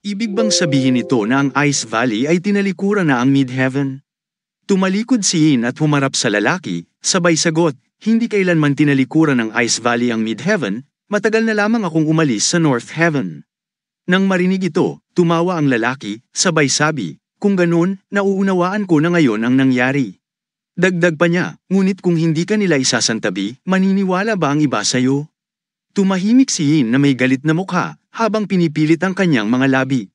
Ibig bang sabihin ito na ang Ice Valley ay tinalikuran na ang Midheaven? Tumalikod si Yin at humarap sa lalaki, sabay sagot, hindi kailanman tinalikuran ng Ice Valley ang Midheaven, matagal na lamang akong umalis sa North Heaven. Nang marinig ito, tumawa ang lalaki, sabay sabi, kung ganun, nauunawaan ko na ngayon ang nangyari. Dagdag pa niya, ngunit kung hindi ka nila isasantabi, maniniwala ba ang iba sa'yo? Tumahimik si Yin na may galit na mukha, habang pinipilit ang kanyang mga labi.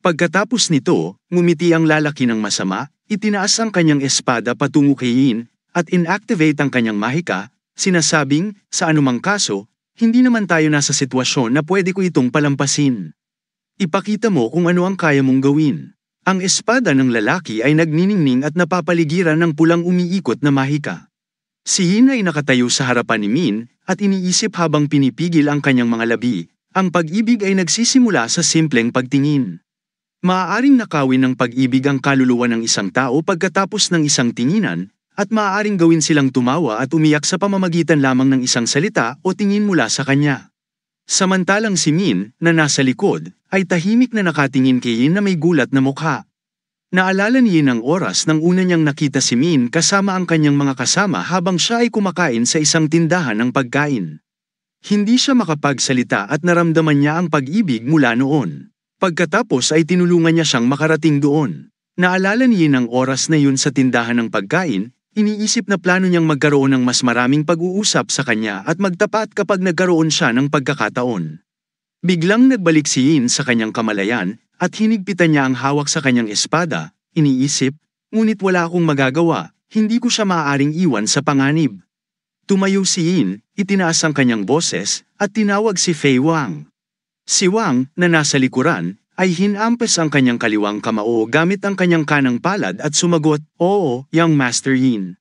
Pagkatapos nito, ngumiti ang lalaki ng masama, itinaas ang kanyang espada patungo kay Yin, at inactivate ang kanyang mahika, sinasabing, sa anumang kaso, hindi naman tayo nasa sitwasyon na pwede ko itong palampasin. Ipakita mo kung ano ang kaya mong gawin. Ang espada ng lalaki ay nagniningning at napapaligiran ng pulang umiikot na mahika. Si Yin ay nakatayo sa harapan ni Min at iniisip habang pinipigil ang kanyang mga labi, ang pag-ibig ay nagsisimula sa simpleng pagtingin. Maaaring nakawin ng pag-ibig ang kaluluwa ng isang tao pagkatapos ng isang tinginan, at maaaring gawin silang tumawa at umiyak sa pamamagitan lamang ng isang salita o tingin mula sa kanya. Samantalang si Min, na nasa likod, ay tahimik na nakatingin kay Yin na may gulat na mukha. Naalala ni Yin ang oras nang una niyang nakita si Min kasama ang kanyang mga kasama habang siya ay kumakain sa isang tindahan ng pagkain. Hindi siya makapagsalita at naramdaman niya ang pag-ibig mula noon. Pagkatapos ay tinulungan niya siyang makarating doon. Naalala niya ng oras na yun sa tindahan ng pagkain, iniisip na plano niyang magkaroon ng mas maraming pag-uusap sa kanya at magtapat kapag nagkaroon siya ng pagkakataon. Biglang nagbalik si Yin sa kanyang kamalayan at hinigpitan niya ang hawak sa kanyang espada, iniisip, ngunit wala akong magagawa, hindi ko siya maaaring iwan sa panganib. Tumayo si Yin, itinaas ang kanyang boses, at tinawag si Fei Wang. Si Wang, na nasa likuran, ay hinampes ang kanyang kaliwang kamao gamit ang kanyang kanang palad at sumagot, Oo, Young Master Yin.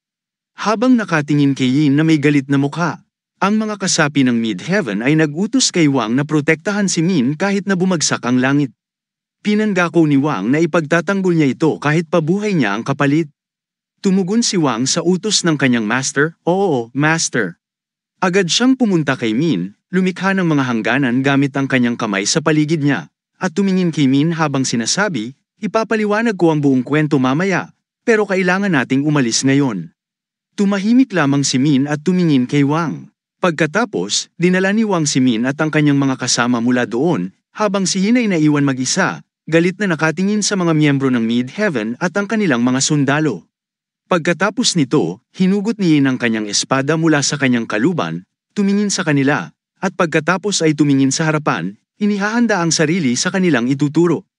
Habang nakatingin kay Yin na may galit na mukha, ang mga kasapi ng Midheaven ay nagutos kay Wang na protektahan si Min kahit na bumagsak ang langit. Pinangako ni Wang na ipagtatanggol niya ito kahit pabuhay niya ang kapalit. Tumugon si Wang sa utos ng kanyang master, Oo, master. Agad siyang pumunta kay Min, lumikha ng mga hangganan gamit ang kanyang kamay sa paligid niya, at tumingin kay Min habang sinasabi, Ipapaliwanag ko ang buong kwento mamaya, pero kailangan nating umalis ngayon. Tumahimik lamang si Min at tumingin kay Wang. Pagkatapos, dinala ni Wang si Min at ang kanyang mga kasama mula doon, habang si Hinay naiwan mag-isa, galit na nakatingin sa mga miyembro ng Mid-Heaven at ang kanilang mga sundalo. Pagkatapos nito, hinugot ni Yin ang kanyang espada mula sa kanyang kaluban, tumingin sa kanila, at pagkatapos ay tumingin sa harapan, inihahanda ang sarili sa kanilang ituturo.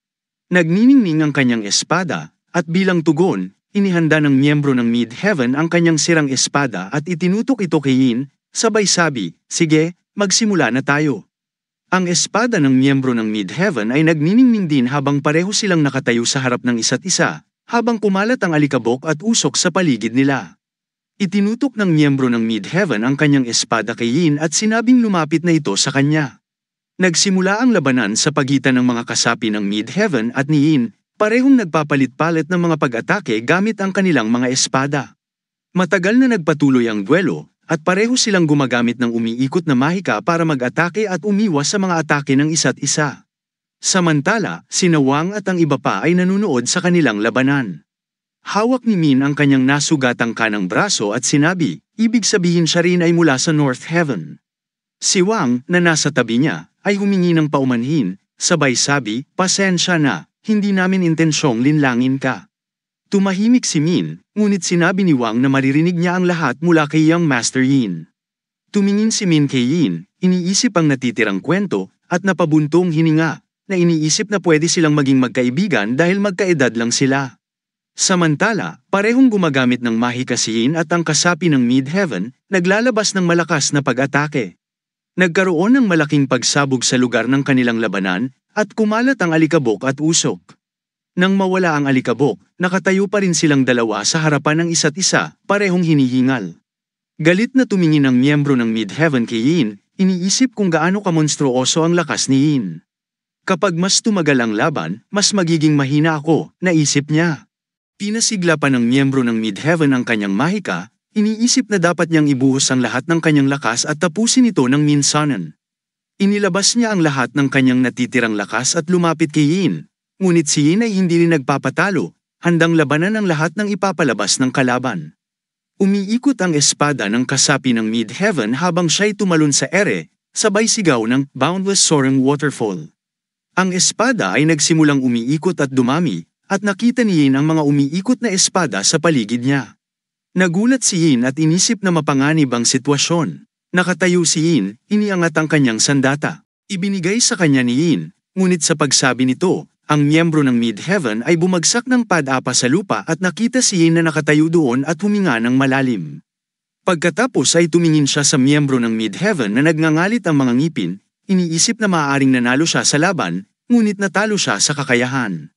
Nagniningning ang kanyang espada, at bilang tugon, inihanda ng miyembro ng Mid-Heaven ang kanyang sirang espada at itinutok ito kay Yin, sabay sabi, sige, magsimula na tayo. Ang espada ng miyembro ng Mid-Heaven ay nagniningning din habang pareho silang nakatayo sa harap ng isa't isa, habang kumalat ang alikabok at usok sa paligid nila. Itinutok ng miyembro ng Midheaven ang kanyang espada kay Yin at sinabing lumapit na ito sa kanya. Nagsimula ang labanan sa pagitan ng mga kasapi ng Midheaven at ni Yin, parehong nagpapalit-palit ng mga pag-atake gamit ang kanilang mga espada. Matagal na nagpatuloy ang duelo, at pareho silang gumagamit ng umiikot na mahika para mag-atake at umiwas sa mga atake ng isa't isa. Samantala, sinawang at ang iba pa ay nanunood sa kanilang labanan. Hawak ni Min ang kanyang nasugatang kanang braso at sinabi, ibig sabihin siya rin ay mula sa North Heaven. Si Wang, na nasa tabi niya, ay humingi ng paumanhin, sabay sabi, pasensya na, hindi namin intensyong linlangin ka. Tumahimik si Min, ngunit sinabi ni Wang na maririnig niya ang lahat mula kay Young Master Yin. Tumingin si Min kay Yin, iniisip ang natitirang kwento, at napabuntong hininga, na iniisip na pwede silang maging magkaibigan dahil magkaedad lang sila. Samantala, parehong gumagamit ng mahikasiin at ang kasapi ng Midheaven, naglalabas ng malakas na pag-atake. Nagkaroon ng malaking pagsabog sa lugar ng kanilang labanan at kumalat ang alikabok at usok. Nang mawala ang alikabok, nakatayo pa rin silang dalawa sa harapan ng isa't isa, parehong hinihingal. Galit na tumingin ang miyembro ng Midheaven kay Yin, iniisip kung gaano kamonstruoso ang lakas ni Yin. Kapag mas tumagal ang laban, mas magiging mahina ako, naisip niya. Pinasigla pa ng miyembro ng Midheaven ang kanyang mahika, iniisip na dapat niyang ibuhos ang lahat ng kanyang lakas at tapusin ito ng minsanan. Inilabas niya ang lahat ng kanyang natitirang lakas at lumapit kay Yin, ngunit si Yin ay hindi rin nagpapatalo, handang labanan ang lahat ng ipapalabas ng kalaban. Umiikot ang espada ng kasapi ng Midheaven habang siya'y tumalon sa ere, sabay sigaw ng Boundless Soaring Waterfall. Ang espada ay nagsimulang umiikot at dumami, at nakita ni Yin ang mga umiikot na espada sa paligid niya. Nagulat si Yin at inisip na mapanganib ang sitwasyon. Nakatayo si Yin, iniangat ang kanyang sandata. Ibinigay sa kanya ni Yin, ngunit sa pagsabi nito, ang miyembro ng Midheaven ay bumagsak ng padapa sa lupa at nakita si Yin na nakatayo doon at huminga ng malalim. Pagkatapos ay tumingin siya sa miyembro ng Midheaven na nagngangalit ang mga ngipin, iniisip na maaaring nanalo siya sa laban, ngunit natalo siya sa kakayahan.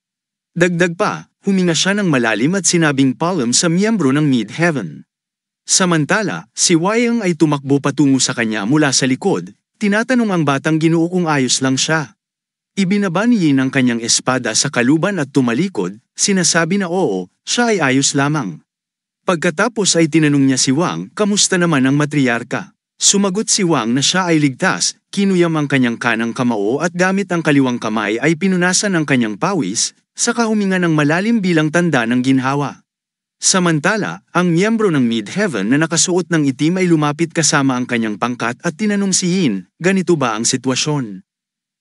Dagdag pa, huminga siya ng malalim at sinabing palm sa miyembro ng Midheaven. Samantala, si Wayang ay tumakbo patungo sa kanya mula sa likod, tinatanong ang batang ginoo kung ayos lang siya. Ibinaba ni Yin ang kanyang espada sa kaluban at tumalikod, sinasabi na oo, siya ay ayos lamang. Pagkatapos ay tinanong niya si Wang, kamusta naman ang matriarka? Sumagot si Wang na siya ay ligtas, kinuyam ang kanyang kanang kamao at gamit ang kaliwang kamay ay pinunasan ang kanyang pawis, saka huminga ng malalim bilang tanda ng ginhawa. Samantala, ang miyembro ng Midheaven na nakasuot ng itim ay lumapit kasama ang kanyang pangkat at tinanong si Yin, ganito ba ang sitwasyon?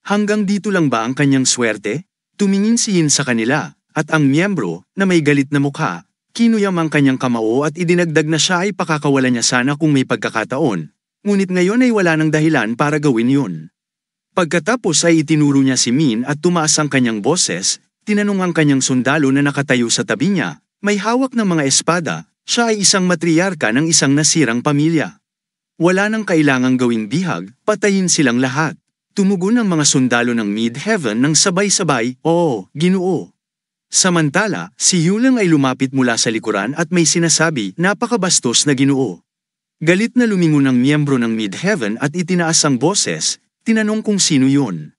Hanggang dito lang ba ang kanyang swerte? Tumingin si Yin sa kanila, at ang miyembro, na may galit na mukha, kinuyam ang kanyang kamao at idinagdag na siya ay pakakawala niya sana kung may pagkakataon, Ngunit ngayon ay wala ng dahilan para gawin yun. Pagkatapos ay itinuro niya si Min at tumaas ang kanyang boses, tinanong ang kanyang sundalo na nakatayo sa tabi niya, may hawak ng mga espada, siya ay isang matriyarka ng isang nasirang pamilya. Wala nang kailangang gawing bihag, patayin silang lahat. Tumugon ang mga sundalo ng Mid-Heaven ng sabay-sabay, oo, ginoo. Samantala, si Yulang ay lumapit mula sa likuran at may sinasabi, napakabastos na ginoo. Galit na lumingon ang miyembro ng Midheaven at itinaas ang boses, tinanong kung sino yun.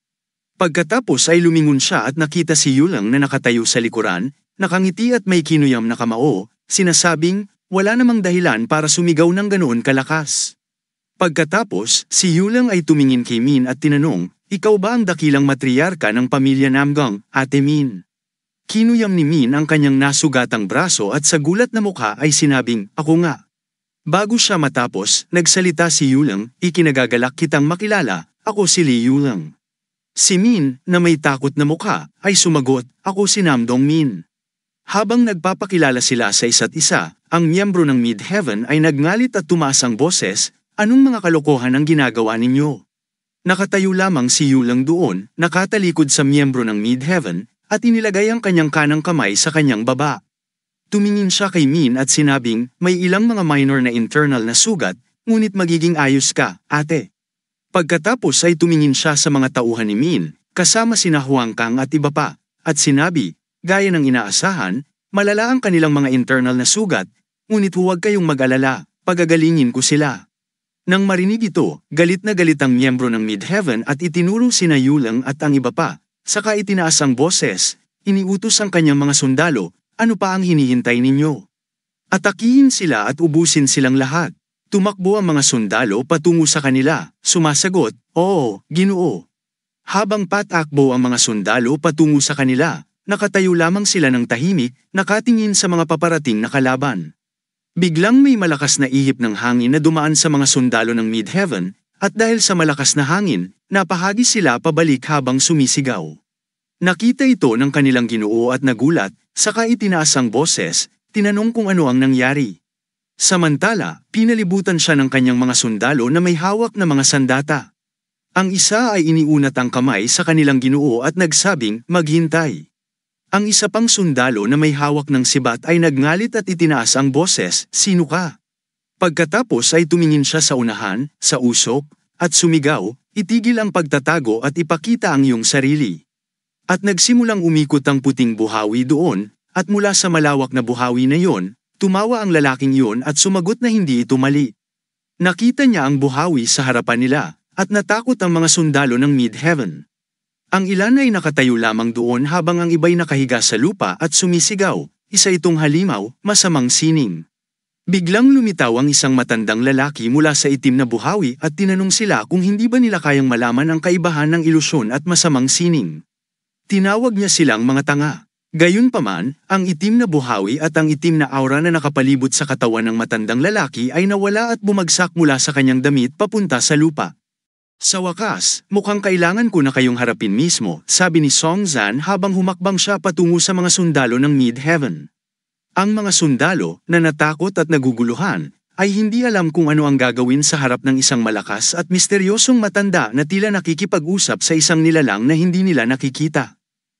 Pagkatapos ay lumingon siya at nakita si Yulang na nakatayo sa likuran, nakangiti at may kinuyam na kamao, sinasabing, wala namang dahilan para sumigaw ng ganoon kalakas. Pagkatapos, si Yulang ay tumingin kay Min at tinanong, ikaw ba ang dakilang matriarka ng pamilya Namgang, Ate Min? Kinuyam ni Min ang kanyang nasugatang braso at sa gulat na mukha ay sinabing, ako nga. Bago siya matapos, nagsalita si Yulang, ikinagagalak kitang makilala, ako si Li Yulang. Si Min, na may takot na mukha, ay sumagot, ako si Namdong Min. Habang nagpapakilala sila sa isa't isa, ang miyembro ng Midheaven ay nagngalit at tumaas ang boses, anong mga kalokohan ang ginagawa ninyo? Nakatayo lamang si Yulang doon, nakatalikod sa miyembro ng Midheaven, at inilagay ang kanyang kanang kamay sa kanyang baba. Tumingin siya kay Min at sinabing, may ilang mga minor na internal na sugat, ngunit magiging ayos ka, ate. Pagkatapos ay tumingin siya sa mga tauhan ni Min, kasama sina Huang Kang at iba pa, at sinabi, gaya ng inaasahan, malala ang kanilang mga internal na sugat, ngunit huwag kayong mag-alala, pagagalingin ko sila. Nang marinig ito, galit na galit ang miyembro ng Midheaven at itinuro sina Yulang at ang iba pa, saka itinaas ang boses, iniutos ang kanyang mga sundalo, ano pa ang hinihintay ninyo? Atakihin sila at ubusin silang lahat. Tumakbo ang mga sundalo patungo sa kanila, sumasagot, Oo, ginoo. Habang patakbo ang mga sundalo patungo sa kanila, nakatayo lamang sila ng tahimik, nakatingin sa mga paparating na kalaban. Biglang may malakas na ihip ng hangin na dumaan sa mga sundalo ng Midheaven, at dahil sa malakas na hangin, napahagi sila pabalik habang sumisigaw. Nakita ito ng kanilang ginoo at nagulat, saka itinaas ang boses, tinanong kung ano ang nangyari. Samantala, pinalibutan siya ng kanyang mga sundalo na may hawak na mga sandata. Ang isa ay iniunat ang kamay sa kanilang ginoo at nagsabing, maghintay. Ang isa pang sundalo na may hawak ng sibat ay nagngalit at itinaas ang boses, sino ka? Pagkatapos ay tumingin siya sa unahan, sa usok, at sumigaw, itigil ang pagtatago at ipakita ang iyong sarili. At nagsimulang umikot ang puting buhawi doon, at mula sa malawak na buhawi na yon, tumawa ang lalaking yon at sumagot na hindi ito mali. Nakita niya ang buhawi sa harapan nila, at natakot ang mga sundalo ng Midheaven. Ang ilan ay nakatayo lamang doon habang ang iba'y nakahiga sa lupa at sumisigaw, isa itong halimaw, masamang sining. Biglang lumitaw ang isang matandang lalaki mula sa itim na buhawi at tinanong sila kung hindi ba nila kayang malaman ang kaibahan ng ilusyon at masamang sining. Tinawag niya silang mga tanga. Gayunpaman, ang itim na buhawi at ang itim na aura na nakapalibot sa katawan ng matandang lalaki ay nawala at bumagsak mula sa kanyang damit papunta sa lupa. Sa wakas, mukhang kailangan ko na kayong harapin mismo, sabi ni Song Zan habang humakbang siya patungo sa mga sundalo ng Mid-Heaven. Ang mga sundalo, na natakot at naguguluhan, ay hindi alam kung ano ang gagawin sa harap ng isang malakas at misteryosong matanda na tila nakikipag-usap sa isang nilalang na hindi nila nakikita.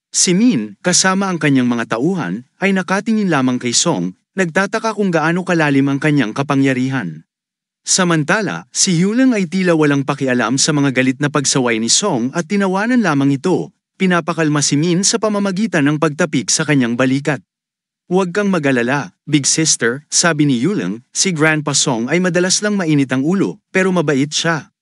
Si Min, kasama ang kanyang mga tauhan, ay nakatingin lamang kay Song, nagtataka kung gaano kalalim ang kanyang kapangyarihan. Samantala, si Yulang ay tila walang pakialam sa mga galit na pagsaway ni Song at tinawanan lamang ito, pinapakalma si Min sa pamamagitan ng pagtapik sa kanyang balikat. Huwag kang magalala, Big Sister, sabi ni Yulang, si Grandpa Song ay madalas lang mainit ang ulo, pero mabait siya.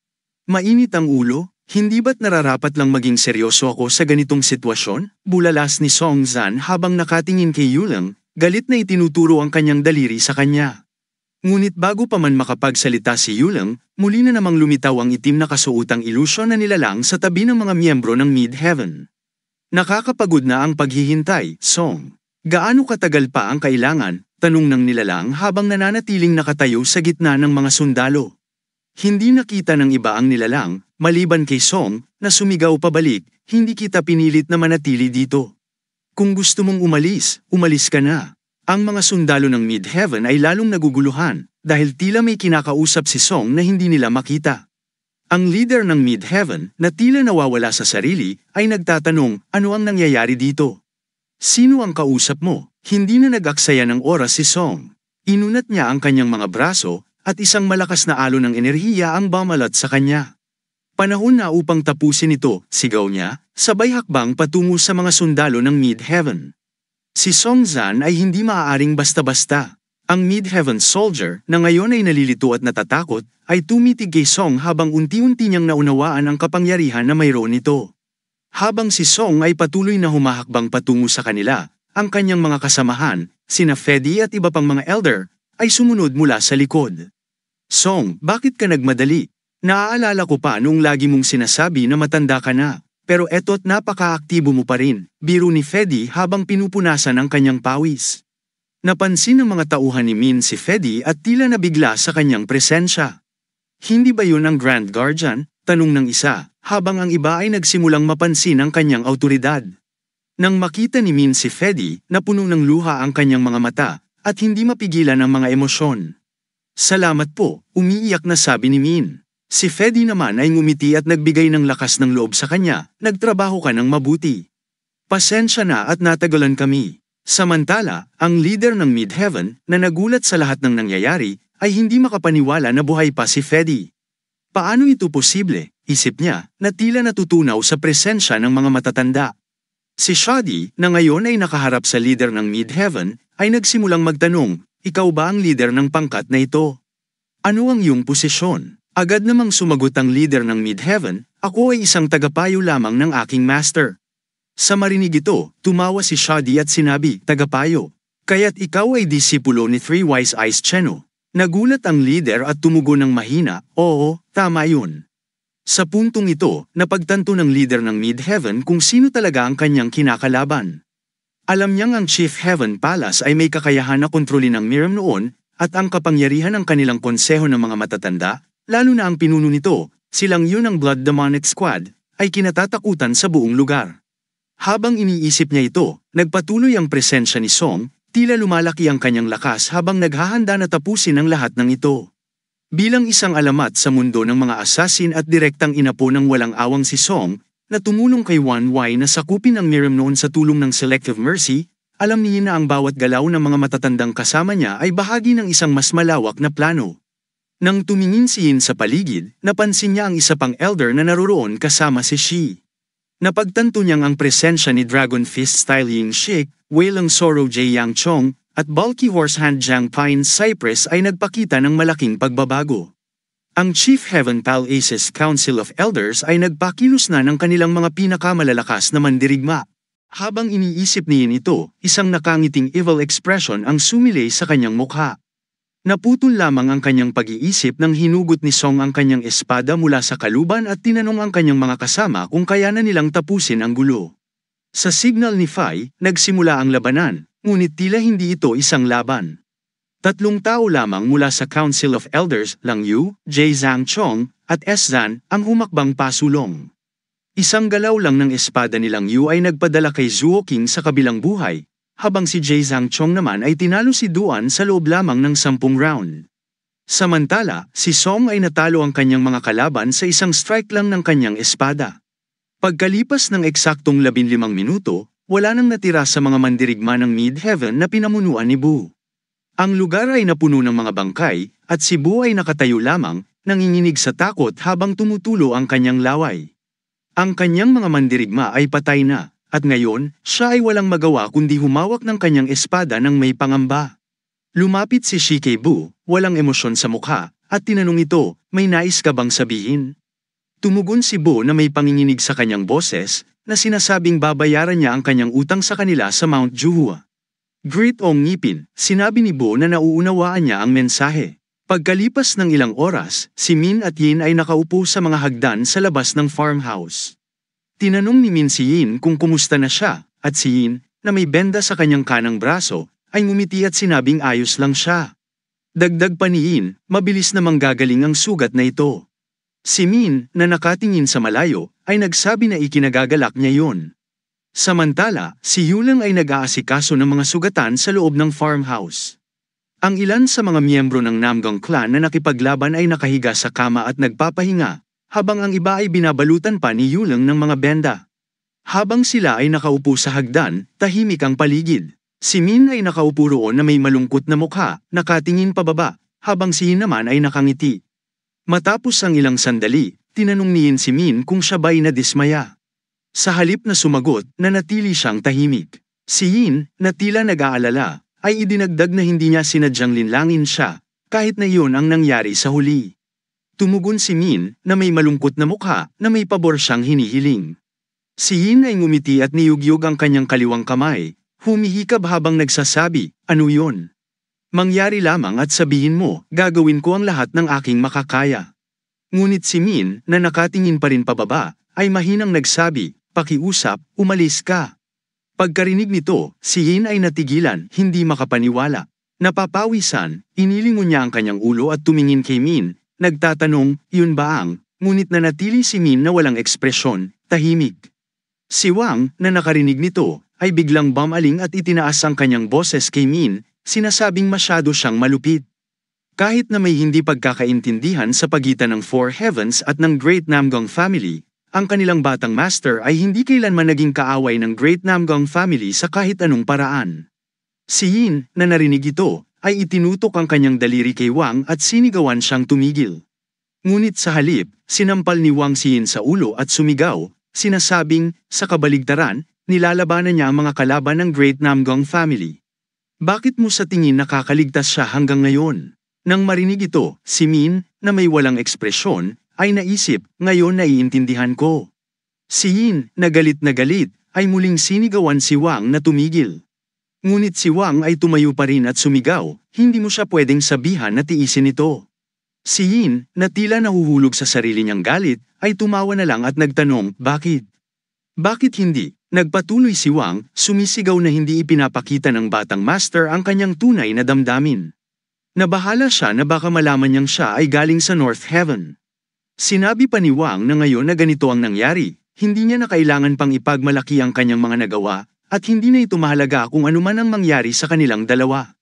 Mainit ang ulo? Hindi ba't nararapat lang maging seryoso ako sa ganitong sitwasyon? Bulalas ni Song Zan habang nakatingin kay Yulang, galit na itinuturo ang kanyang daliri sa kanya. Ngunit bago pa man makapagsalita si Yulang, muli na namang lumitaw ang itim na kasuotang ilusyon na nilalang sa tabi ng mga miyembro ng Mid-Heaven. Nakakapagod na ang paghihintay, Song. Gaano katagal pa ang kailangan? Tanong ng nilalang habang nananatiling nakatayo sa gitna ng mga sundalo. Hindi nakita ng iba ang nilalang, maliban kay Song, na sumigaw pabalik, hindi kita pinilit na manatili dito. Kung gusto mong umalis, umalis ka na. Ang mga sundalo ng Midheaven ay lalong naguguluhan, dahil tila may kinakausap si Song na hindi nila makita. Ang leader ng Midheaven, na tila nawawala sa sarili, ay nagtatanong, ano ang nangyayari dito? Sino ang kausap mo? Hindi na nag-aksaya ng oras si Song. Inunat niya ang kanyang mga braso at isang malakas na alo ng enerhiya ang bamalat sa kanya. Panahon na upang tapusin ito, sigaw niya, sabay hakbang patungo sa mga sundalo ng Midheaven. Si Song ay hindi maaaring basta-basta. Ang Midheaven Soldier na ngayon ay nalilito at natatakot ay tumitig kay Song habang unti-unti niyang naunawaan ang kapangyarihan na mayroon nito. Habang si Song ay patuloy na humahakbang patungo sa kanila, ang kanyang mga kasamahan, sina Fedi at iba pang mga elder, ay sumunod mula sa likod. Song, bakit ka nagmadali? Naaalala ko pa nung lagi mong sinasabi na matanda ka na. Pero eto't napaka-aktibo mo pa rin, biro ni Fedi habang pinupunasan ang kanyang pawis. Napansin ng mga tauhan ni Min si Fedi at tila nabigla sa kanyang presensya. Hindi ba yun ang Grand Guardian? Tanong ng isa, habang ang iba ay nagsimulang mapansin ang kanyang autoridad. Nang makita ni Min si Fedi, napuno ng luha ang kanyang mga mata, at hindi mapigilan ang mga emosyon. Salamat po, umiiyak na sabi ni Min. Si Fedi naman ay ngumiti at nagbigay ng lakas ng loob sa kanya, nagtrabaho ka ng mabuti. Pasensya na at natagalan kami. Samantala, ang leader ng Midheaven na nagulat sa lahat ng nangyayari ay hindi makapaniwala na buhay pa si Fedi. Paano ito posible, isip niya, na tila natutunaw sa presensya ng mga matatanda. Si Shadi, na ngayon ay nakaharap sa leader ng Midheaven, ay nagsimulang magtanong ikaw ba ang leader ng pangkat na ito? Ano ang iyong posisyon? Agad namang sumagot ang leader ng Midheaven, ako ay isang tagapayo lamang ng aking master. Sa marinig ito, tumawa si Shadi at sinabi, tagapayo, kaya't ikaw ay disipulo ni Three Wise Eyes Cheno. Nagulat ang leader at tumugon ng mahina, oo, tama yun. Sa puntong ito, napagtanto ng leader ng Midheaven kung sino talaga ang kanyang kinakalaban. Alam niyang ang Chief Heaven Palace ay may kakayahan na kontrolin ang Miram noon at ang kapangyarihan ng kanilang konseho ng mga matatanda, lalo na ang pinuno nito, silang yun ang Blood Demonic Squad, ay kinatatakutan sa buong lugar. Habang iniisip niya ito, nagpatuloy ang presensya ni Song, tila lumalaki ang kanyang lakas habang naghahanda na tapusin ang lahat ng ito. Bilang isang alamat sa mundo ng mga assassin at direktang inapo ng walang awang si Song, na tumulong kay Wan Wai na sakupin ang Miram noon sa tulong ng Selective Mercy, alam niya na ang bawat galaw ng mga matatandang kasama niya ay bahagi ng isang mas malawak na plano. Nang tumingin si Yin sa paligid, napansin niya ang isa pang elder na naroroon kasama si Shi. Napagtanto niyang ang presensya ni Dragon Fist Style Ying Shik, Walang Sorrow J Yang Chong, at Bulky Horsehand Jiang Pine Cypress ay nagpakita ng malaking pagbabago. Ang Chief Heaven Palaces Council of Elders ay nagpakilos na ng kanilang mga pinakamalalakas na mandirigma. Habang iniisip niya ito, isang nakangiting evil expression ang sumilay sa kanyang mukha. Naputol lamang ang kanyang pag-iisip nang hinugot ni Song ang kanyang espada mula sa kaluban at tinanong ang kanyang mga kasama kung kaya na nilang tapusin ang gulo. Sa signal ni Fai, nagsimula ang labanan, ngunit tila hindi ito isang laban. Tatlong tao lamang mula sa Council of Elders, Lang Yu, Jay Zhang Chong, at S. Zan, ang humakbang pasulong. Isang galaw lang ng espada ni Lang Yu ay nagpadala kay Zuo King sa kabilang buhay, habang si Jay Zhang Chong naman ay tinalo si Duan sa loob lamang ng sampung round. Samantala, si Song ay natalo ang kanyang mga kalaban sa isang strike lang ng kanyang espada. Pagkalipas ng eksaktong 15 minuto, wala nang natira sa mga mandirigma ng Mid-Heaven na pinamunuan ni Bu. Ang lugar ay napuno ng mga bangkay, at si Bu ay nakatayo lamang, nanginginig sa takot habang tumutulo ang kanyang laway. Ang kanyang mga mandirigma ay patay na, at ngayon, siya ay walang magawa kundi humawak ng kanyang espada ng may pangamba. Lumapit si Shikebu, walang emosyon sa mukha, at tinanong ito, may nais ka bang sabihin? Tumugon si Bu na may panginginig sa kanyang boses, na sinasabing babayaran niya ang kanyang utang sa kanila sa Mount Juhua. Great Ong Ngipin, sinabi ni Bo na nauunawaan niya ang mensahe. Pagkalipas ng ilang oras, si Min at Yin ay nakaupo sa mga hagdan sa labas ng farmhouse. Tinanong ni Min si Yin kung kumusta na siya, at si Yin, na may benda sa kanyang kanang braso, ay ngumiti at sinabing ayos lang siya. Dagdag pa ni Yin, mabilis namang gagaling ang sugat na ito. Si Min, na nakatingin sa malayo, ay nagsabi na ikinagagalak niya yun. Samantala, si Yulang ay nag-aasikaso ng mga sugatan sa loob ng farmhouse. Ang ilan sa mga miyembro ng Namgang clan na nakipaglaban ay nakahiga sa kama at nagpapahinga, habang ang iba ay binabalutan pa ni Yulang ng mga benda. Habang sila ay nakaupo sa hagdan, tahimik ang paligid. Si Min ay nakaupo roon na may malungkot na mukha, nakatingin pababa, habang si Yin naman ay nakangiti. Matapos ang ilang sandali, tinanong ni Yin si Min kung siya ba'y nadismaya. Sa halip na sumagot, nanatili siyang tahimik. Si Yin, na tila nag-aalala, ay idinagdag na hindi niya sinadyang linlangin siya, kahit na iyon ang nangyari sa huli. Tumugon si Min, na may malungkot na mukha, na may pabor siyang hinihiling. Si Yin ay ngumiti at niyugyog ang kanyang kaliwang kamay, humihikab habang nagsasabi, ano yon? Mangyari lamang at sabihin mo, gagawin ko ang lahat ng aking makakaya. Ngunit si Min, na nakatingin pa rin pababa, ay mahinang nagsabi, pakiusap, umalis ka. Pagkarinig nito, si Yin ay natigilan, hindi makapaniwala. Napapawisan, inilingon niya ang kanyang ulo at tumingin kay Min, nagtatanong, yun ba ang, ngunit na natili si Min na walang ekspresyon, tahimik. Si Wang, na nakarinig nito, ay biglang bamaling at itinaas ang kanyang boses kay Min, sinasabing masyado siyang malupit. Kahit na may hindi pagkakaintindihan sa pagitan ng Four Heavens at ng Great Namgong Family, ang kanilang batang master ay hindi kailanman naging kaaway ng Great Namgong family sa kahit anong paraan. Si Yin, na narinig ito, ay itinutok ang kanyang daliri kay Wang at sinigawan siyang tumigil. Ngunit sa halip, sinampal ni Wang si Yin sa ulo at sumigaw, sinasabing, sa kabaligtaran, nilalabanan niya ang mga kalaban ng Great Namgong family. Bakit mo sa tingin nakakaligtas siya hanggang ngayon? Nang marinig ito, si Min, na may walang ekspresyon, ay naisip, ngayon naiintindihan ko. Si Yin, na galit na galit, ay muling sinigawan si Wang na tumigil. Ngunit si Wang ay tumayo pa rin at sumigaw, hindi mo siya pwedeng sabihan na tiisin ito. Si Yin, na tila nahuhulog sa sarili niyang galit, ay tumawa na lang at nagtanong, bakit? Bakit hindi? Nagpatuloy si Wang, sumisigaw na hindi ipinapakita ng batang master ang kanyang tunay na damdamin. Nabahala siya na baka malaman niyang siya ay galing sa North Heaven. Sinabi pa ni Wang na ngayon na ganito ang nangyari, hindi niya na kailangan pang ipagmalaki ang kanyang mga nagawa, at hindi na ito mahalaga kung anuman ang mangyari sa kanilang dalawa.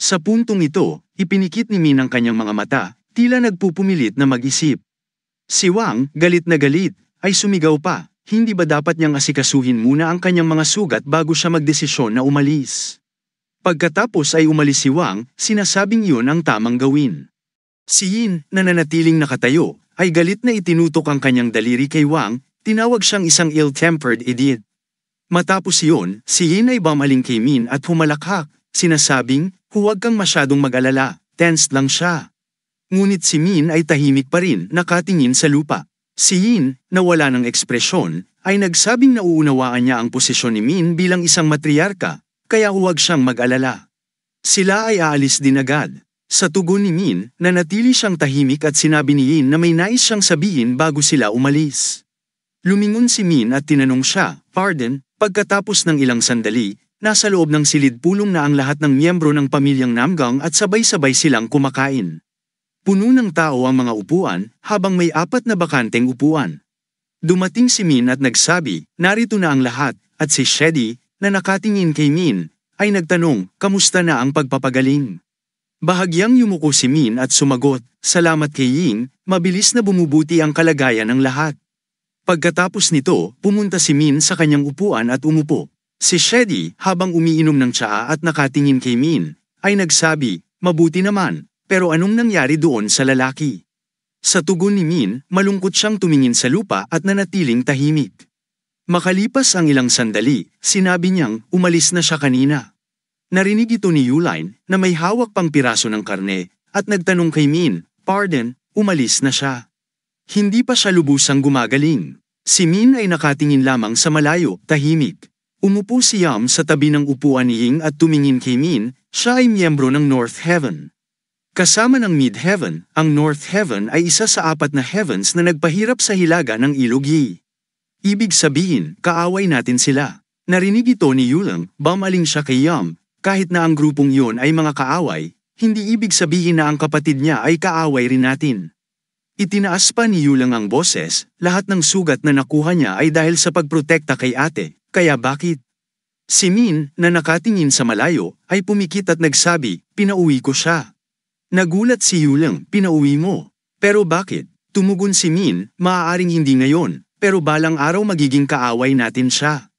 Sa puntong ito, ipinikit ni Min ang kanyang mga mata, tila nagpupumilit na mag-isip. Si Wang, galit na galit, ay sumigaw pa, hindi ba dapat niyang asikasuhin muna ang kanyang mga sugat bago siya magdesisyon na umalis? Pagkatapos ay umalis si Wang, sinasabing iyon ang tamang gawin. Si Yin, na nanatiling nakatayo, ay galit na itinutok ang kanyang daliri kay Wang, tinawag siyang isang ill-tempered idiot. Matapos iyon, si Yin ay bamaling kay Min at humalakhak, sinasabing, huwag kang masyadong mag-alala, tense lang siya. Ngunit si Min ay tahimik pa rin, nakatingin sa lupa. Si Yin, na wala ng ekspresyon, ay nagsabing nauunawaan niya ang posisyon ni Min bilang isang matriarka, kaya huwag siyang mag-alala. Sila ay aalis din agad. Sa tugon ni Min, nanatili siyang tahimik at sinabi ni Yin na may nais siyang sabihin bago sila umalis. Lumingon si Min at tinanong siya, Pardon, pagkatapos ng ilang sandali, nasa loob ng silid pulong na ang lahat ng miyembro ng pamilyang Namgang at sabay-sabay silang kumakain. Puno ng tao ang mga upuan, habang may apat na bakanteng upuan. Dumating si Min at nagsabi, narito na ang lahat, at si Shedi, na nakatingin kay Min, ay nagtanong, kamusta na ang pagpapagaling? Bahagyang yumuko si Min at sumagot, Salamat kay Ying, mabilis na bumubuti ang kalagayan ng lahat. Pagkatapos nito, pumunta si Min sa kanyang upuan at umupo. Si Shady, habang umiinom ng tsaa at nakatingin kay Min, ay nagsabi, Mabuti naman, pero anong nangyari doon sa lalaki? Sa tugon ni Min, malungkot siyang tumingin sa lupa at nanatiling tahimik. Makalipas ang ilang sandali, sinabi niyang umalis na siya kanina. Narinig ito ni Uline na may hawak pang piraso ng karne at nagtanong kay Min, Pardon, umalis na siya. Hindi pa siya lubusang gumagaling. Si Min ay nakatingin lamang sa malayo, tahimik. Umupo si Yam sa tabi ng upuan ni Ying at tumingin kay Min, siya ay miyembro ng North Heaven. Kasama ng Mid-Heaven, ang North Heaven ay isa sa apat na heavens na nagpahirap sa hilaga ng ilog Yi. Ibig sabihin, kaaway natin sila. Narinig ito ni Yulang, bamaling siya kay Yam, kahit na ang grupong yun ay mga kaaway, hindi ibig sabihin na ang kapatid niya ay kaaway rin natin. Itinaas pa ni Yulang ang boses, lahat ng sugat na nakuha niya ay dahil sa pagprotekta kay ate, kaya bakit? Si Min, na nakatingin sa malayo, ay pumikit at nagsabi, pinauwi ko siya. Nagulat si Yulang, pinauwi mo. Pero bakit? Tumugon si Min, maaaring hindi ngayon, pero balang araw magiging kaaway natin siya.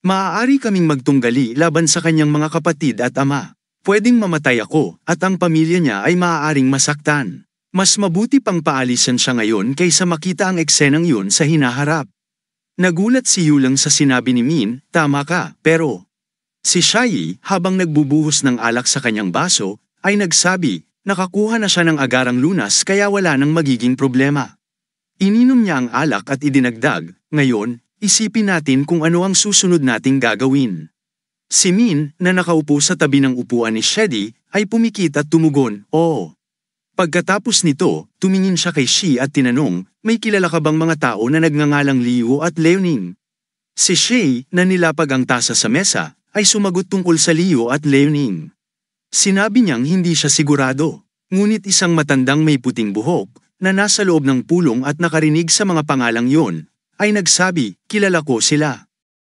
Maaari kaming magtunggali laban sa kanyang mga kapatid at ama. Pwedeng mamatay ako at ang pamilya niya ay maaaring masaktan. Mas mabuti pang paalisan siya ngayon kaysa makita ang eksenang yun sa hinaharap. Nagulat si Yulang sa sinabi ni Min, tama ka, pero... Si Shai, habang nagbubuhos ng alak sa kanyang baso, ay nagsabi, nakakuha na siya ng agarang lunas kaya wala nang magiging problema. Ininom niya ang alak at idinagdag, ngayon, Isipin natin kung ano ang susunod nating gagawin. Si Min, na nakaupo sa tabi ng upuan ni Shady, ay pumikit at tumugon, oo. Oh. Pagkatapos nito, tumingin siya kay Shi at tinanong, may kilala ka bang mga tao na nagngangalang Liu at Leoning? Si Shi, na nilapag ang tasa sa mesa, ay sumagot tungkol sa Liu at Leoning. Sinabi niyang hindi siya sigurado, ngunit isang matandang may puting buhok, na nasa loob ng pulong at nakarinig sa mga pangalang yon, ay nagsabi, kilala ko sila.